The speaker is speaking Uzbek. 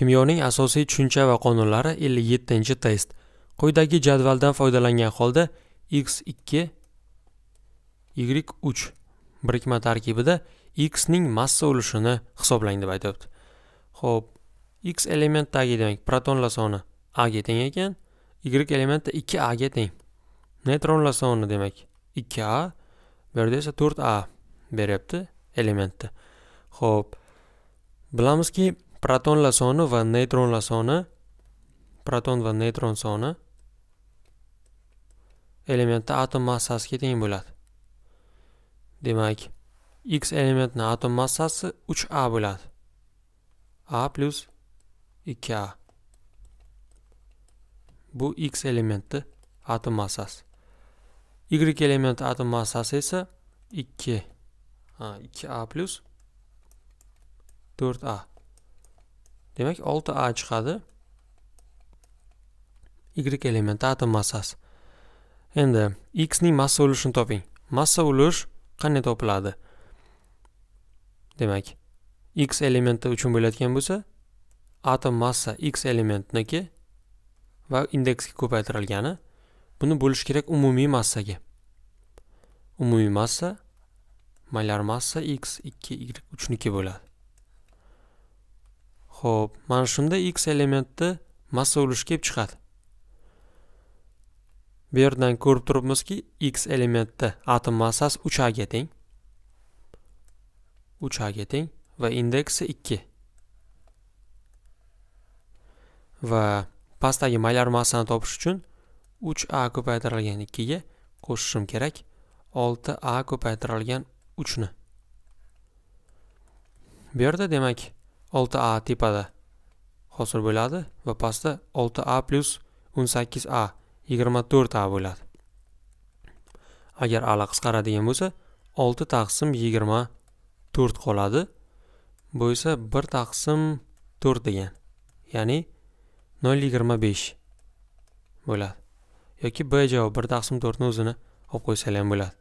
kimyoning asosiy tushuncha va qonunlari 57 test quyidagi jadvaldan foydalangan holda x2 y3 birikma tarkibida x ning massa ulushini hisoblang deb aytibdi. Xo'p, x elementdagi demak protonlar soni a ga teng ekan y elementda 2a ga teng neytronlar soni demak 2a bu yerda esa 4a beryapti elementda Xo'p, bilamizki Proton la zona va neutron la zona. Proton va neutron soni elementda atom massasiga teng bo'ladi. Demak, x elementining atom massasi 3a bo'ladi. a plus 2a. Bu x elementi atom massasi. y elementi atom massasi ise 2 ha 2a plus 4a. demak 6a chiqadi y elementi atom massasi endi x ning massa ulushini toping massa ulush qanday topiladi demak x elementi uchun bo'layotgan bo'lsa atom massa x elementiniki va indeksga ko'paytirilgani buni bo'lish kerak umumiy massaga umumiy massa molar massa x 2 y 3 niki bo'ladi Xo'p, mana shunda x elementni massa ulushi kelib chiqadi. Bu yerdan ko'rib turibmizki, x elementda atom massasi 3a ga teng. 3a ga teng va indeksi 2. Va pastdagi maylar massasini topish uchun 3a ko'paytirilgan 2 ga qo'shishim kerak 6a ko'paytirilgan 3 ni. Bu yerda demak 6a tepada hosil bo'ladi va pastda 6a plus 18a 24a bo'ladi agar ala qisqaradigan bo'lsa 6 taqsim 24 qoladi bu esa 1 taqsim 4 degan ya'ni 0.25 bo'ladi yoki b javob 1 taqsim 4 ni o'zini olib qo'ysak ham bo'ladi